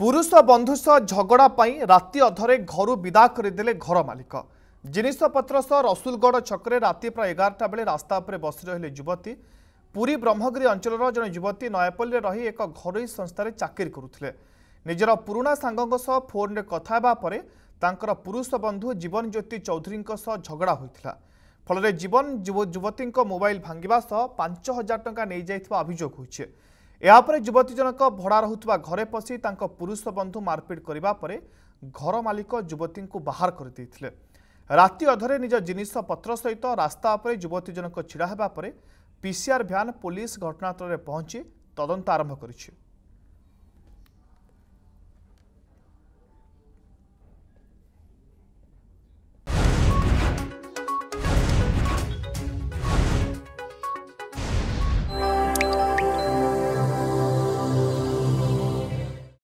ପୁରୁଷ ବନ୍ଧୁ ସହ ଝଗଡ଼ା ପାଇଁ ରାତି ଅଧରେ ଘରୁ ବିଦା କରିଦେଲେ ଘର ମାଲିକ ଜିନିଷପତ୍ର ସହ ରସୁଲଗଡ଼ ଛକରେ ରାତି ପ୍ରାୟ ଏଗାରଟା ବେଳେ ରାସ୍ତା ଉପରେ ବସି ରହିଲେ ଯୁବତୀ ପୁରୀ ବ୍ରହ୍ମଗିରି ଅଞ୍ଚଳର ଜଣେ ଯୁବତୀ ନୟାପଲ୍ଲୀରେ ରହି ଏକ ଘରୋଇ ସଂସ୍ଥାରେ ଚାକିରି କରୁଥିଲେ ନିଜର ପୁରୁଣା ସାଙ୍ଗଙ୍କ ସହ ଫୋନ୍ରେ କଥା ହେବା ପରେ ତାଙ୍କର ପୁରୁଷ ବନ୍ଧୁ ଜୀବନଜ୍ୟୋତି ଚୌଧୁରୀଙ୍କ ସହ ଝଗଡ଼ା ହୋଇଥିଲା ଫଳରେ ଜୀବନ ଯୁବତୀଙ୍କ ମୋବାଇଲ୍ ଭାଙ୍ଗିବା ସହ ପାଞ୍ଚ ହଜାର ଟଙ୍କା ନେଇଯାଇଥିବା ଅଭିଯୋଗ ହୋଇଛି ଏହାପରେ ଯୁବତୀ ଜଣକ ଭଡ଼ା ରହୁଥିବା ଘରେ ପଶି ତାଙ୍କ ପୁରୁଷ ବନ୍ଧୁ ମାରପିଟ୍ କରିବା ପରେ ଘର ମାଲିକ ଯୁବତୀଙ୍କୁ ବାହାର କରିଦେଇଥିଲେ ରାତି ଅଧରେ ନିଜ ଜିନିଷପତ୍ର ସହିତ ରାସ୍ତା ଉପରେ ଯୁବତୀ ଜଣକ ଛିଡ଼ା ହେବା ପରେ ପିସିଆର୍ ଭ୍ୟାନ୍ ପୋଲିସ ଘଟଣାସ୍ଥଳରେ ପହଞ୍ଚି ତଦନ୍ତ ଆରମ୍ଭ କରିଛି